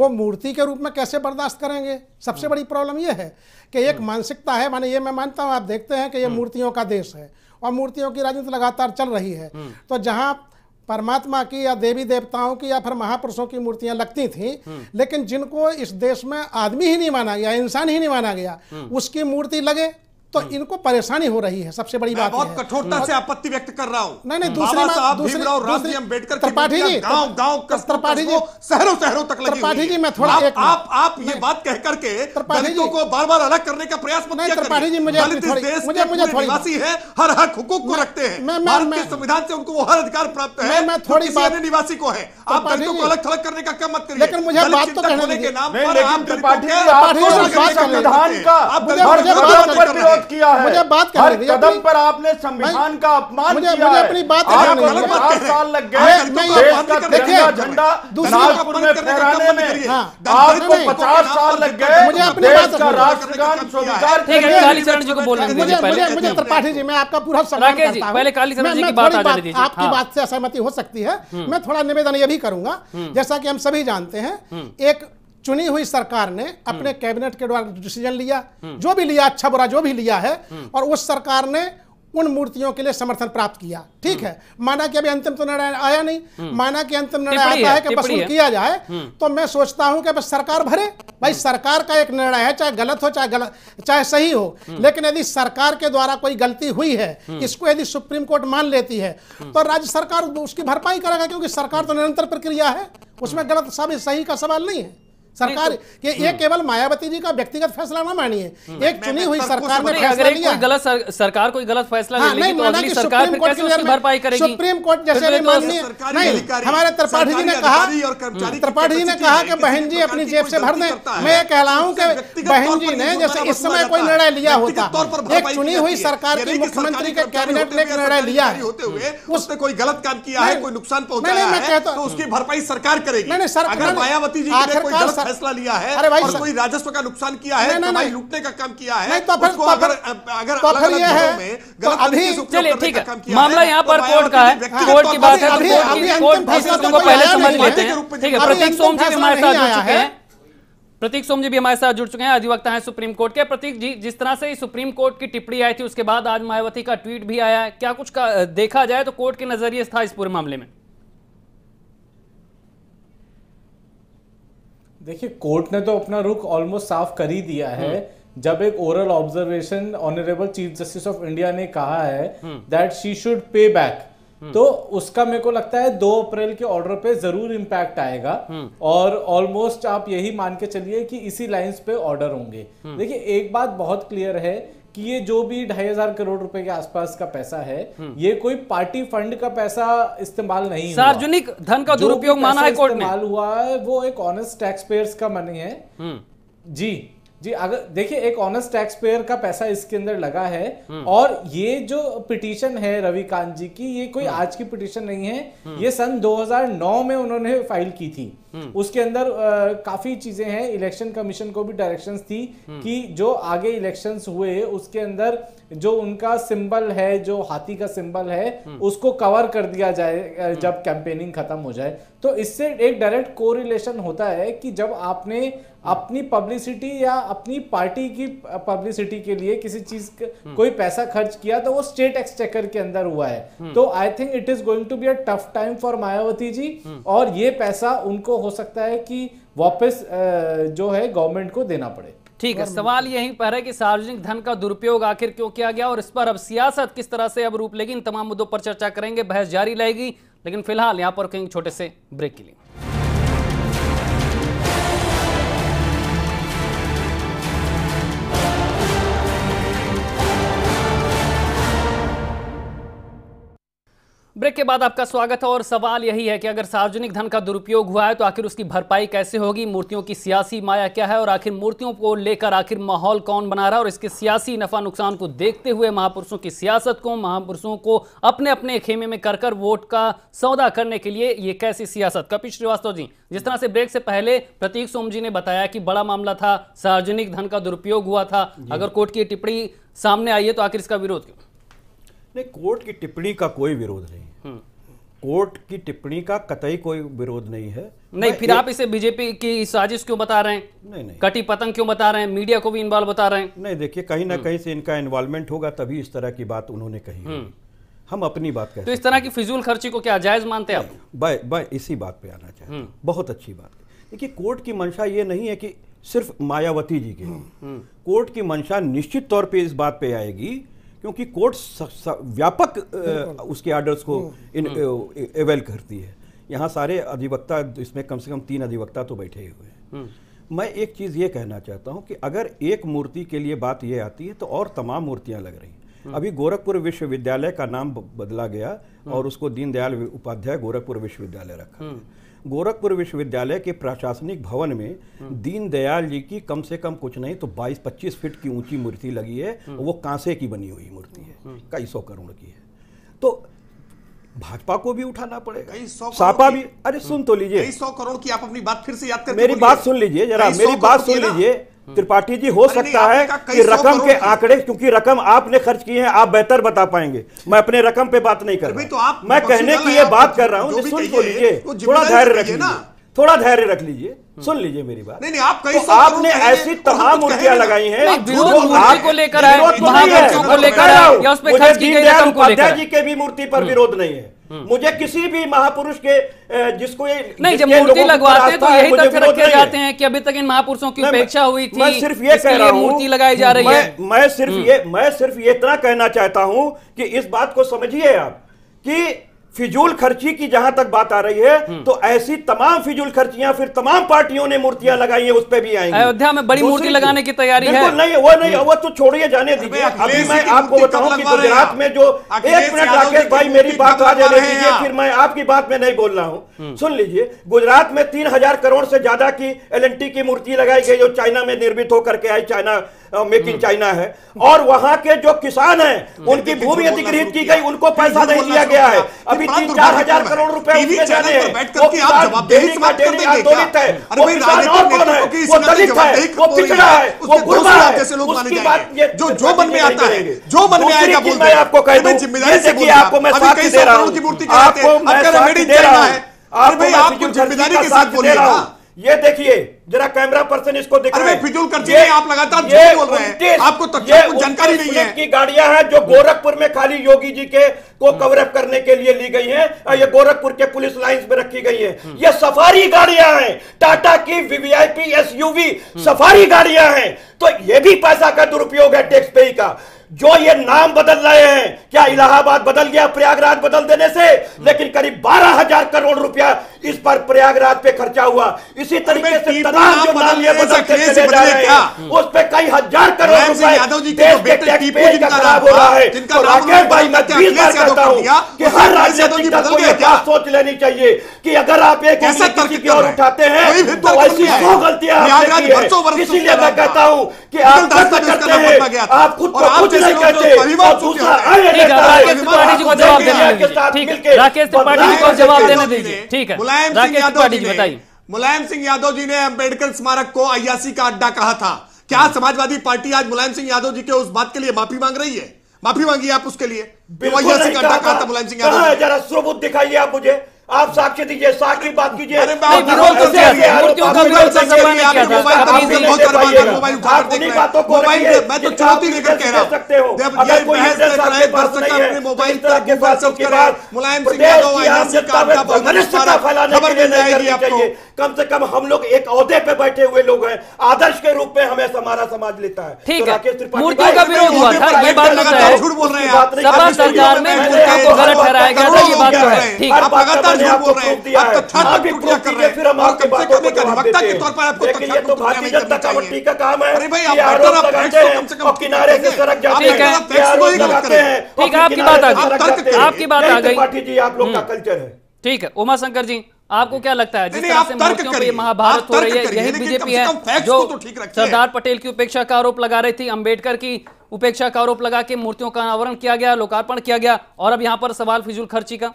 वो मूर्ति के रूप में कैसे बर्दाश्त करेंगे सबसे बड़ी प्रॉब्लम ये है कि एक मानसिकता है माने ये मैं मानता हूँ आप देखते हैं कि ये मूर्तियों का देश है और मूर्तियों की राजनीति लगातार चल रही है तो जहाँ परमात्मा की या देवी देवताओं की या फिर महापुरुषों की मूर्तियां लगती थीं लेकिन जिनको इस देश में आदमी ही नहीं माना गया इंसान ही नहीं माना गया उसकी मूर्ति लगे तो हम्म। इनको परेशानी हो रही है सबसे बड़ी बात बहुत कठोरता हम्म। से आपत्ति व्यक्त कर रहा हूँ नहीं नहीं दूसरी दूसरी अम्बेडकर त्रिपाठी जी गांव गांव त्रिपाठी जी शहरों शहरों तक त्रिपाठी जी मैं थोड़ा आप, आप ये बात कह करके त्रिपाठी जी को बार बार अलग करने का प्रयास त्रिपाठी जी मुझे मुझे मुझे निवासी है हर हक हुकूक को रखते हैं संविधान से उनको हर अधिकार प्राप्त है मैं थोड़ी बात निवासी को है आप दलितों को अलग थलग करने का क्या मत करिए लेकिन मुझे बात तो कहने के नाम पर आप त्रिपाठी आप तो संविधान का गलत किया है मुझे बात हर कदम पर आपने संविधान का अपमान किया मुझे अपनी बात साल लग गए झंडा नागपुर में फहराने में आपको पचास साल लग गए मुझे अपनी बात का हाँ। राष्ट्रगान स्वीकार मुझे त्रिपाठी जी मैं आपका पूरा की बात आपकी हाँ। बात से असहमति हो सकती है हम्म। मैं थोड़ा निवेदन ये भी करूंगा हम्म। जैसा कि हम सभी जानते हैं हम्म। एक चुनी हुई सरकार ने अपने हम्म। कैबिनेट के द्वारा डिसीजन लिया हम्म। जो भी लिया अच्छा बुरा जो भी लिया है हम्म। और उस सरकार ने उन मूर्तियों के लिए समर्थन प्राप्त किया ठीक है माना कि अभी अंतिम तो निर्णय आया नहीं माना कि अंतिम निर्णय आता है कि वसूल किया जाए तो मैं सोचता हूं कि बस सरकार भरे भाई सरकार का एक निर्णय है चाहे गलत हो चाहे गलत चाहे सही हो लेकिन यदि सरकार के द्वारा कोई गलती हुई है इसको यदि सुप्रीम कोर्ट मान लेती है तो राज्य सरकार उसकी भरपाई करेगा क्योंकि सरकार तो निरंतर प्रक्रिया है उसमें गलत सभी सही का सवाल नहीं है सरकार ये तो- ये हम्म। केवल मायावती जी का व्यक्तिगत फैसला ना मानिए हम्म। एक चुनी हुई सरकार ने फैसला लिया कोई गलत सर, सरकार कोई गलत फैसला हाँ, नहीं तो अगली सरकार फिर कैसे उसकी भरपाई करेगी सुप्रीम कोर्ट जैसे माननीय नहीं हमारे त्रिपाठी जी ने कहा त्रिपाठी जी ने कहा कि बहन जी अपनी जेब से भर दे मैं ये कह रहा हूँ कि बहन जी ने जैसे इस समय कोई निर्णय लिया होता एक चुनी हुई सरकार की मुख्यमंत्री के कैबिनेट ने निर्णय लिया होते हुए उसने कोई गलत काम किया है कोई नुकसान पहुंचाया है तो उसकी भरपाई सरकार करेगी अगर मायावती जी आखिरकार का फैसला लिया है अरे भाई कोई राजस्व का नुकसान किया है कमाई तो लूटने का काम किया है तो उसको तो अगर अगर तो फिर ये है तो अभी चलिए ठीक है मामला यहाँ तो पर कोर्ट का है कोर्ट की बात है पहले समझ लेते हैं ठीक है प्रतीक सोम जी हमारे साथ जुड़ चुके हैं प्रतीक सोम जी भी हमारे साथ जुड़ चुके हैं अधिवक्ता हैं सुप्रीम कोर्ट के प्रतीक जी जिस तरह से सुप्रीम कोर्ट की टिप्पणी आई थी उसके बाद आज मायावती का ट्वीट भी आया है क्या कुछ देखा जाए तो कोर्ट के नजरिए था इस पूरे मामले में देखिए कोर्ट ने तो अपना रुख ऑलमोस्ट साफ कर ही दिया है हम्म। जब एक oral observation honourable chief justice of India ने कहा है that she should pay back तो उसका मेरे को लगता है दो अप्रैल के ऑर्डर पे जरूर इम्पैक्ट आएगा हम्म। और ऑलमोस्ट आप यही मान के चलिए कि इसी लाइंस पे ऑर्डर होंगे हम्म। देखिए एक बात बहुत क्लियर है कि ये जो भी ढाई हजार करोड़ रुपए के आसपास का पैसा है हम्म। ये कोई पार्टी फंड का पैसा इस्तेमाल नहीं सार्वजनिक धन का दुरुपयोग माना है कोर्ट ने इस्तेमाल हुआ है वो एक ऑनेस्ट टैक्स पेयर्स का मनी है हम्म। जी जी अगर देखिए एक ऑनेस्ट टैक्स पेयर का पैसा इसके अंदर लगा है हम्म। और ये जो पिटीशन है रविकांत जी की ये कोई हम्म। आज की पिटीशन नहीं है हम्म। ये सन 2009 में उन्होंने फाइल की थी उसके अंदर आ, काफी चीजें हैं इलेक्शन कमीशन को भी डायरेक्शंस थी कि जो आगे इलेक्शंस हुए उसके अंदर जो उनका सिंबल है जो हाथी का सिंबल है उसको कवर कर दिया जाए जब कैंपेनिंग खत्म हो जाए तो इससे एक डायरेक्ट कोरिलेशन होता है कि जब आपने अपनी पब्लिसिटी या अपनी पार्टी की पब्लिसिटी के लिए किसी चीज हम्म। कोई पैसा खर्च किया तो वो स्टेट एक्सचेकर के अंदर हुआ है हम्म। तो I think it is going to be a tough time for Mayawati ji और ये पैसा उनको हो सकता है कि वापस जो है गवर्नमेंट को देना पड़े ठीक है सवाल यहीं पर है कि सार्वजनिक धन का दुरुपयोग आखिर क्यों किया गया और इस पर अब सियासत किस तरह से अब रूप लेगी इन तमाम मुद्दों पर चर्चा करेंगे बहस जारी रहेगी लेकिन फिलहाल यहां पर कहीं छोटे से ब्रेक के लिए ब्रेक के बाद आपका स्वागत है और सवाल यही है कि अगर सार्वजनिक धन का दुरुपयोग हुआ है तो आखिर उसकी भरपाई कैसे होगी मूर्तियों की सियासी माया क्या है और आखिर मूर्तियों को लेकर आखिर माहौल कौन बना रहा है और इसके सियासी नफा नुकसान को देखते हुए महापुरुषों की सियासत को महापुरुषों को अपने अपने खेमे में कर कर वोट का सौदा करने के लिए ये कैसी सियासत कपिल श्रीवास्तव जी जिस तरह से ब्रेक से पहले प्रतीक सोम जी ने बताया कि बड़ा मामला था सार्वजनिक धन का दुरुपयोग हुआ था अगर कोर्ट की टिप्पणी सामने आई है तो आखिर इसका विरोध क्यों नहीं कोर्ट की टिप्पणी का कोई विरोध नहीं हम्म। कोर्ट की टिप्पणी का कतई कोई विरोध नहीं है नहीं फिर आप इसे बीजेपी की साजिश क्यों बता रहे हैं नहीं नहीं कटी पतंग क्यों बता रहे हैं मीडिया को भी इन्वॉल्व बता रहे हैं नहीं देखिए कहीं ना हम्म। कहीं से इनका इन्वॉल्वमेंट होगा तभी इस तरह की बात उन्होंने कही हम्म। हम अपनी बात करें तो इस तरह की फिजूल खर्ची को क्या जायज मानते हैं आप इसी बात पे आना चाहिए बहुत अच्छी बात देखिए कोर्ट की मंशा ये नहीं है कि सिर्फ मायावती जी की कोर्ट की मंशा निश्चित तौर पे इस बात पे आएगी क्योंकि कोर्ट व्यापक उसके आर्डर्स को हम्म। इन एवेल हम्म। करती है यहाँ सारे अधिवक्ता इसमें कम से कम तीन अधिवक्ता तो बैठे हुए हैं हम्म। मैं एक चीज़ ये कहना चाहता हूँ कि अगर एक मूर्ति के लिए बात ये आती है तो और तमाम मूर्तियाँ लग रही अभी गोरखपुर विश्वविद्यालय का नाम बदला गया और उसको दीनदयाल उपाध्याय गोरखपुर विश्वविद्यालय रखा गोरखपुर विश्वविद्यालय के प्रशासनिक भवन में दीनदयाल जी की कम से कम कुछ नहीं तो 22-25 फीट की ऊंची मूर्ति लगी है वो कांसे की बनी हुई मूर्ति है कई सौ करोड़ की है तो भाजपा को भी उठाना पड़ेगा कई सौ सापा भी अरे सुन तो लीजिए कई सौ करोड़ की आप अपनी बात फिर से याद कर मेरी बात सुन लीजिए जरा मेरी बात सुन लीजिए त्रिपाठी जी हो सकता है कि रकम के आंकड़े क्योंकि रकम आपने खर्च किए हैं आप बेहतर बता पाएंगे मैं अपने रकम पे बात नहीं कर रहा तो आप मैं कहने की ये बात कर रहा हूँ सुन लीजिए तो थोड़ा धैर्य रख लीजिए थोड़ा धैर्य रख लीजिए सुन लीजिए मेरी बात नहीं नहीं आप कई तो आपने ऐसी तो तो तमाम मूर्तियां लगाई हैं लेकर आए को लेकर आए मुझे जी के भी मूर्ति पर हम्म। विरोध नहीं है हम्म। मुझे किसी भी महापुरुष के जिसको ये नहीं जब मूर्ति लगवाते तो यही तथ्य रखे जाते हैं कि अभी तक इन महापुरुषों की उपेक्षा हुई थी मैं सिर्फ ये कह रहा हूँ मूर्ति लगाई जा रही है मैं सिर्फ हम्म। ये मैं सिर्फ ये इतना कहना चाहता हूँ कि इस बात को समझिए आप कि फिजूल खर्ची की जहां तक बात आ रही है हम्म। तो ऐसी तमाम फिजूल खर्चियां फिर तमाम पार्टियों ने मूर्तियां लगाई है उस पर भी आएंगे अयोध्या में बड़ी मूर्ति लगाने की तैयारी है नहीं वो नहीं हम्म। वो तो छोड़िए जाने दीजिए अभी मैं आपको बताऊं कि गुजरात में जो एक मिनट राकेश भाई मेरी बात आगे ले लीजिए फिर मैं आपकी बात में नहीं बोल रहा हूँ हम्म। सुन लीजिए गुजरात में तीन करोड़ से ज्यादा की एल की मूर्ति लगाई गई जो चाइना में निर्मित होकर के आई चाइना मेक इन चाइना है और वहां के जो किसान हैं हम्म। उनकी भूमि अधिग्रहित की गई उनको पैसा नहीं दिया गया है अभी तीन चार हजार करोड़ रुपए जो जो मन में आता है जो मन में आएगा बोलते हैं आपको जिम्मेदारी मैं साथ दे रहा हूं आपको मैं साथ दे रहा हूं के साथ ये देखिए जरा कैमरा पर्सन इसको अरे फिजूल खर्ची आप लगातार झूठ बोल रहे हैं आपको तक तो जानकारी नहीं है की गाड़ियां हैं जो गोरखपुर में खाली योगी जी के को कवरअप हम्म। करने के लिए ली गई हैं ये गोरखपुर के पुलिस लाइंस में रखी गई हैं ये सफारी गाड़ियां हैं टाटा की वीवीआईपी एसयूवी हम्म। सफारी गाड़ियां हैं तो ये भी पैसा का दुरुपयोग है टैक्स पे का जो ये नाम बदल रहे हैं क्या इलाहाबाद बदल गया प्रयागराज बदल देने से लेकिन करीब बारह हजार करोड़ रुपया इस पर प्रयागराज पे खर्चा हुआ इसी तरीके से तमाम जो नाम ये बदलते चले जा रहे हैं उस पे कई हजार करोड़ रुपए देश तो के टैक्स पेज का खराब हो रहा है तो राकेश भाई मैं बीस बार कहता हूँ कि हर राज्य की दल को ये बात सोच लेनी चाहिए कि अगर आप एक ऐसा किसी की ओर उठाते हैं तो ऐसी तो दो गलतियां की इसीलिए मैं कहता हूँ कि आप तो करते हैं आप खुद को कुछ नहीं कहते राकेश त्रिपाठी जी को जवाब देने दीजिए ठीक है मुलायम सिंह यादव जी बताइए मुलायम सिंह यादव जी ने अम्बेडकर स्मारक को अयासी का अड्डा कहा था क्या हाँ। समाजवादी पार्टी आज मुलायम सिंह यादव जी के उस बात के लिए माफी मांग रही है माफी मांगी आप उसके लिए कहा था मुलायम सिंह यादव जरा स्वरूप दिखाइए आप मुझे आप साक्ष्य दीजिए साक्षी बात कीजिए कम से कम हम लोग एक अहदे पे बैठे हुए लोग हैं आदर्श के रूप में हमें हमारा समाज लेता है ठीक तो है मूर्तियों का विरोध हुआ था तो ये बात झूठ बोल रहे हैं सरकार में मूर्तियों को गलत ठहराया गया था ये बात तो है ठीक है तो तो ठीक है आपकी बात आ तो गई आपकी बात आ गई पाठी जी आप लोग का कल्चर हम्म। है ठीक है उमा शंकर जी आपको क्या लगता है जिस तरह से पर ये महाभारत हो रही है यही बीजेपी है जो सरदार पटेल की उपेक्षा का आरोप लगा रही थी अंबेडकर की उपेक्षा का आरोप लगा के मूर्तियों का अनावरण किया गया लोकार्पण किया गया और अब यहाँ पर सवाल फिजूल खर्ची का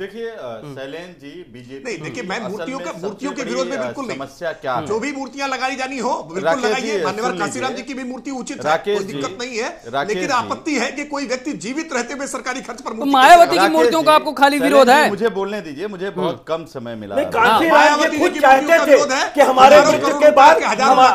देखिए हम्म। शैलेन जी बीजेपी नहीं देखिए मैं मूर्तियों का मूर्तियों के विरोध में बिल्कुल नहीं समस्या क्या जो भी मूर्तियां लगाई जानी हो बिल्कुल लगाइए मान्यवर काशीराम जी की भी मूर्ति उचित है कोई दिक्कत नहीं है लेकिन आपत्ति है कि कोई व्यक्ति जीवित रहते हुए सरकारी खर्च पर मायावती की मूर्तियों का आपको खाली विरोध है मुझे बोलने दीजिए मुझे हम्म। बहुत कम समय मिला खुद चाहते थे हमारे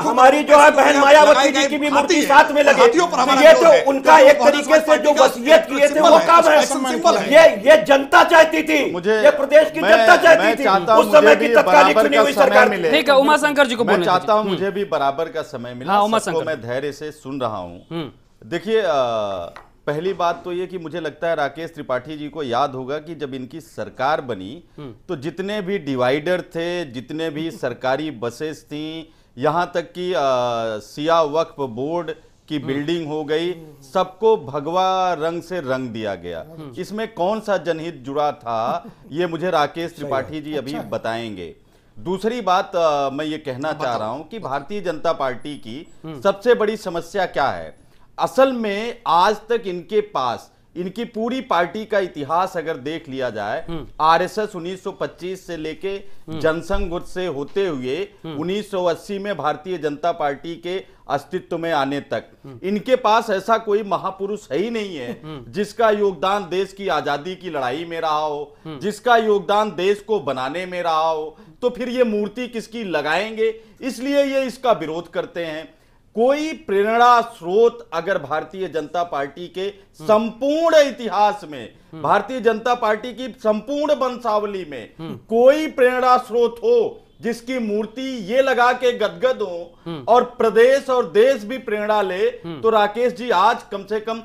हमारी जो है बहन मायावती जी की भी मूर्ति साथ में लगे तो तो उनका एक तरीके से जो वसीयत किए थे वो काम है ये जनता चाहती थी तो मुझे ये प्रदेश की जनता चाहती थी उस समय की तत्कालीन चुनी हुई सरकार मिले ठीक है उमा शंकर जी को मैं चाहता हूँ हम्म। मुझे भी बराबर का समय मिला हाँ, उमा शंकर मैं धैर्य से सुन रहा हूँ हम्म। देखिए पहली बात तो ये कि मुझे लगता है राकेश त्रिपाठी जी को याद होगा कि जब इनकी सरकार बनी हम्म। तो जितने भी डिवाइडर थे जितने भी सरकारी बसेस थी यहाँ तक कि सिया वक्फ बोर्ड की हम्म। बिल्डिंग हो गई हम्म, हम्म। सबको भगवा रंग से रंग दिया गया इसमें कौन सा जनहित जुड़ा था ये मुझे राकेश त्रिपाठी जी अभी अच्छा बताएंगे दूसरी बात आ, मैं ये कहना चाह रहा हूं कि भारतीय जनता पार्टी की सबसे बड़ी समस्या क्या है असल में आज तक इनके पास इनकी पूरी पार्टी का इतिहास अगर देख लिया जाए हम्म। आरएसएस 1925 से लेके हम्म। जनसंघ से होते हुए 1980 हम्म। में भारतीय जनता पार्टी के अस्तित्व में आने तक इनके पास ऐसा कोई महापुरुष है ही नहीं है जिसका योगदान देश की आजादी की लड़ाई में रहा हो जिसका योगदान देश को बनाने में रहा हो तो फिर ये मूर्ति किसकी लगाएंगे इसलिए ये इसका विरोध करते हैं कोई प्रेरणा स्रोत अगर भारतीय जनता पार्टी के संपूर्ण इतिहास में भारतीय जनता पार्टी की संपूर्ण वंशावली में कोई प्रेरणा स्रोत हो जिसकी मूर्ति ये लगा के गदगद हो और प्रदेश और देश भी प्रेरणा ले तो राकेश जी आज कम से कम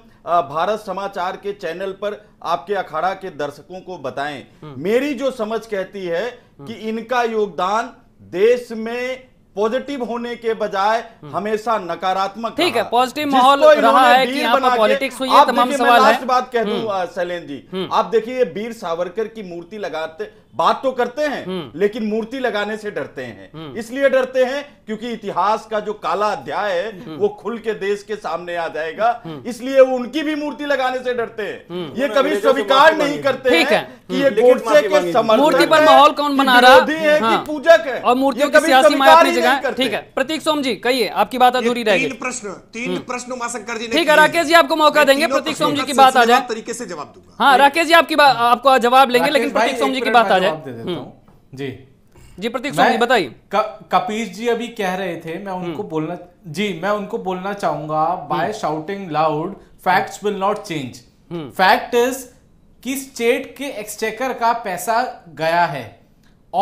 भारत समाचार के चैनल पर आपके अखाड़ा के दर्शकों को बताएं मेरी जो समझ कहती है कि इनका योगदान देश में पॉजिटिव होने के बजाय हम्म। हमेशा नकारात्मक ठीक है पॉजिटिव माहौल रहा है कि यहाँ पर पॉलिटिक्स हुई है तमाम सवाल है बात कह दूं शैलेन हम्म। जी हम्म। आप देखिए वीर सावरकर की मूर्ति लगाते बात तो करते हैं हम्म। लेकिन मूर्ति लगाने से डरते हैं हम्म। इसलिए डरते हैं क्योंकि इतिहास का जो काला अध्याय है हम्म। वो खुल के देश के सामने आ जाएगा इसलिए वो उनकी भी मूर्ति लगाने से डरते हैं ये कभी स्वीकार नहीं करते हैं है। कि ये गोडसे के मूर्ति पर माहौल कौन बना रहा है कि हाँ। पूजक है और मूर्तियों की सियासी माया अपनी जगह ठीक है प्रतीक सोम जी कहिए आपकी बात अधूरी रहेगी तीन प्रश्न तीन प्रश्न उमाशंकर जी ठीक है राकेश जी आपको मौका देंगे प्रतीक सोम जी की बात आ जाए तरीके से जवाब दूंगा हाँ राकेश जी आपकी आपको जवाब लेंगे लेकिन प्रतीक सोम जी की बात आ जाए आवाज दे देता हम्म। हूँ जी जी प्रतीक स्वामी बताइए कपीश जी अभी कह रहे थे मैं उनको हम्म। बोलना जी मैं उनको बोलना चाहूंगा by shouting loud facts will not change fact is कि स्टेट के एक्सचेकर का पैसा गया है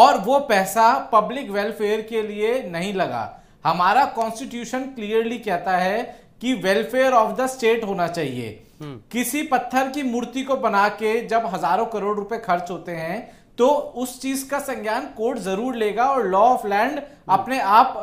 और वो पैसा पब्लिक वेलफेयर के लिए नहीं लगा हमारा कॉन्स्टिट्यूशन क्लियरली कहता है कि वेलफेयर ऑफ द स्टेट होना चाहिए हम्म। किसी पत्थर की मूर्ति को बना के जब हजारों करोड़ रुपए खर्च होते हैं तो उस चीज का संज्ञान कोर्ट जरूर लेगा और लॉ ऑफ लैंड अपने आप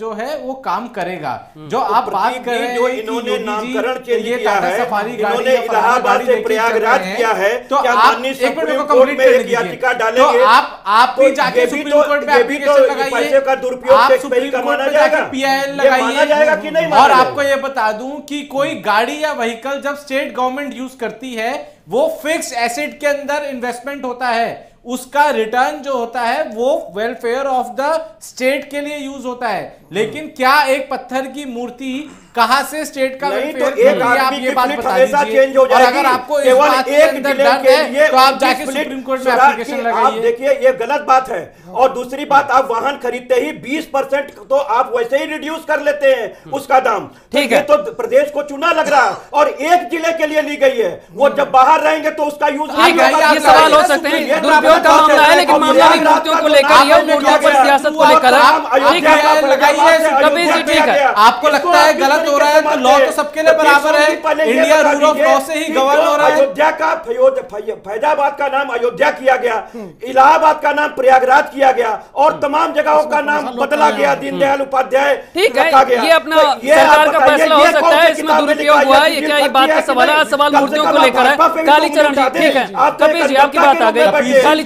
जो है वो काम करेगा हम्म। जो तो आप बात कर रहे हैं इन्होंने नामकरण तो ये टाटा सफारी इन्होंने इलाहाबाद से प्रयागराज किया है तो आप एक मिनट को कंप्लीट करने याचिका तो डालेंगे तो आप आप भी जाके सुप्रीम कोर्ट में एप्लीकेशन लगाइए का दुरुपयोग आप सुप्रीम कोर्ट में जाके पीआईएल लगाइए और आपको ये बता दूं कि कोई हम्म। गाड़ी या व्हीकल जब स्टेट गवर्नमेंट यूज करती है वो फिक्स एसेट के अंदर इन्वेस्टमेंट होता है उसका रिटर्न जो होता है वो वेलफेयर ऑफ द स्टेट के लिए यूज होता है लेकिन हम्म। क्या एक पत्थर की मूर्ति कहां से स्टेट का नहीं तो एक आप ये बात बता दीजिए और अगर आपको केवल एक अंदर के लिए तो आप जाके सुप्रीम कोर्ट में एप्लीकेशन लगाइए आप देखिए ये गलत बात है हाँ। और दूसरी बात आप वाहन खरीदते ही 20 परसेंट तो आप वैसे ही रिड्यूस कर लेते हैं हम्म। उसका दाम तो ठीक है तो प्रदेश को चुना लग रहा और एक जिले के लिए ली गई है वो हम्म। जब बाहर रहेंगे तो उसका यूज नहीं होगा ये सवाल हो सकते हैं आपको लगता है तो गलत हो रहा है तो लॉ तो सबके लिए बराबर है इंडिया रूल ऑफ लॉ से ही गवर्न तो हो रहा है अयोध्या का फैजाबाद का नाम अयोध्या किया गया हम्म। इलाहाबाद का नाम प्रयागराज किया गया और हम्म। तमाम जगहों का नाम बदला गया दीनदयाल हम्म। उपाध्याय ठीक है ये अपना तो सरकार का फैसला हो सकता है इसमें दुरुपयोग हुआ है ये क्या ये बात का सवाल है सवाल मूर्तियों को लेकर है कालीचरण ठीक है कपिल जी आपकी बात आ गई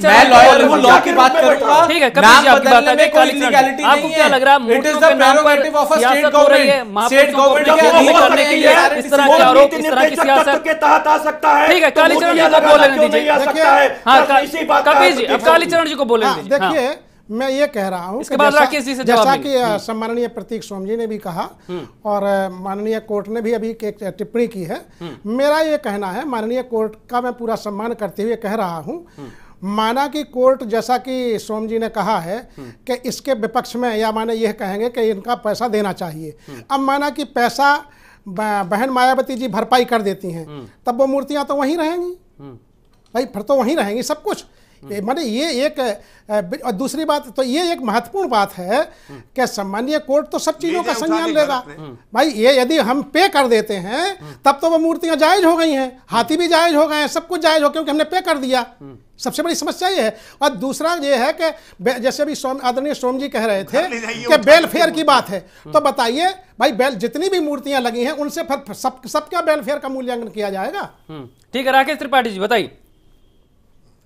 मैं तो कालीचरण हाँ, तो जी को बोले हाँ, देखिए हाँ। मैं ये कह रहा हूँ जैसा कि सम्माननीय प्रतीक सोम जी ने भी कहा हम्म। और माननीय कोर्ट ने भी अभी एक टिप्पणी की है मेरा ये कहना है माननीय कोर्ट का मैं पूरा सम्मान करते हुए कह रहा हूँ माना कि कोर्ट जैसा कि सोम जी ने कहा है हम्म। कि इसके विपक्ष में या माने यह कहेंगे कि इनका पैसा देना चाहिए हम्म। अब माना कि पैसा बहन मायावती जी भरपाई कर देती हैं हम्म। तब वो मूर्तियां तो वहीं रहेंगी भाई फिर तो वहीं रहेंगी सब कुछ माने ये एक और दूसरी बात तो ये एक महत्वपूर्ण बात है कि सामान्य कोर्ट तो सब चीज़ों का संज्ञान लेगा हम्म। भाई ये यदि हम पे कर देते हैं तब तो वो मूर्तियां जायज हो गई हैं हाथी भी जायज हो गए हैं सब कुछ जायज हो क्योंकि हमने पे कर दिया हम्म। सबसे बड़ी समस्या ये है और दूसरा ये है कि जैसे अभी सोम आदरणीय सोम जी कह रहे थे कि बेलफेयर की बात है तो हम्म। बताइए भाई बेल जितनी भी मूर्तियां लगी हैं उनसे फिर सब सबका वेलफेयर का मूल्यांकन किया जाएगा ठीक है राकेश त्रिपाठी जी बताइए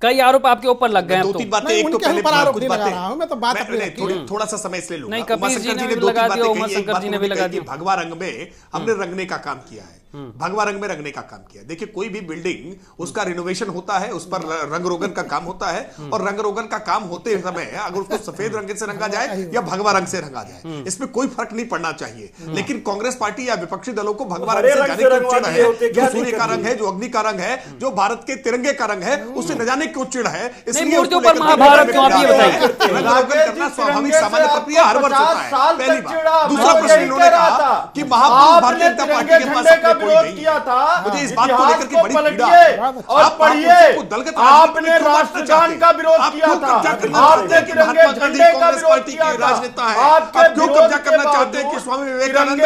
कई आरोप आपके ऊपर लग गए तो, तो, तो थोड़ा सा समय इसलिए लगा दिया शंकर जी ने भी लगा दिया भगवा रंग में हमने रंगने का काम किया है भगवा रंग में रंगने का काम किया देखिए कोई भी बिल्डिंग उसका रिनोवेशन होता है उस पर हम्म। रंग रोगन का काम होता है हम्म। और रंग रोगन का काम होते समय अगर उसको सफेद रंग से रंगा जाए या भगवा रंग से रंगा जाए हम्म। इसमें कोई फर्क नहीं पड़ना चाहिए लेकिन कांग्रेस पार्टी या विपक्षी दलों को भगवा रंग से जाने क्यों चिड़ है जो सूर्य का रंग है जो अग्नि का रंग है जो भारत के तिरंगे का रंग है उसे न जाने क्यों चिड़ है इसलिए स्वाभाविक सामान्य प्रक्रिया हर वर्ष होता है पहली बात दूसरा प्रश्न इन्होंने कहा कि महापुरुष भारतीय जनता पार्टी के पास विरोध किया था मुझे इस बात को लेकर के बड़ी पीड़ा है और पढ़िए आपने राष्ट्रगान का विरोध किया था आपने तिरंगे झंडे का विरोध किया था आपके क्यों कब्जा करना चाहते हैं कि स्वामी विवेकानंद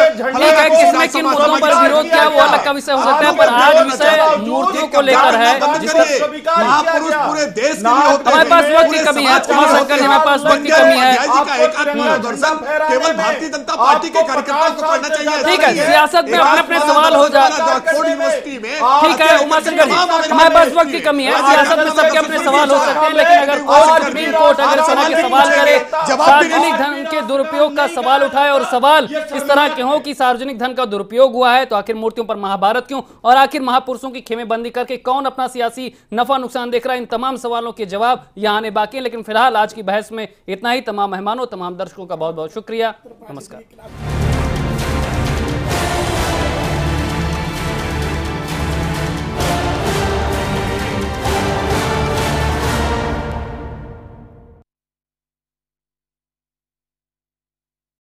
किसने किन मुद्दों पर विरोध किया वो अलग का विषय हो सकता है पर आज विषय मूर्तियों को लेकर है महापुरुष पूरे देश के लिए होते हमारे पास वक्त की कमी है कुमार सरकार जी हमारे पास वक्त की कमी है केवल भारतीय जनता पार्टी के कार्यकर्ताओं को करना चाहिए ठीक है सियासत में अपने अपने सवाल हो जाए ठीक है उमा हमारे पास वक्त की कमी है सियासत में सबके अपने सवाल हो सकते हैं लेकिन अगर कोर्ट अगर तरह के सवाल करे सार्वजनिक धन के दुरुपयोग का सवाल उठाए और सवाल इस तरह के हो कि सार्वजनिक धन का दुरुपयोग हुआ है तो आखिर मूर्तियों पर महाभारत क्यों और आखिर महापुरुषों की खेमेबंदी करके कौन अपना सियासी नफा नुकसान देख रहा है इन तमाम सवालों के जवाब यहाँ आने बाकी है लेकिन फिलहाल आज की बहस में इतना ही तमाम मेहमानों तमाम दर्शकों का बहुत बहुत शुक्रिया नमस्कार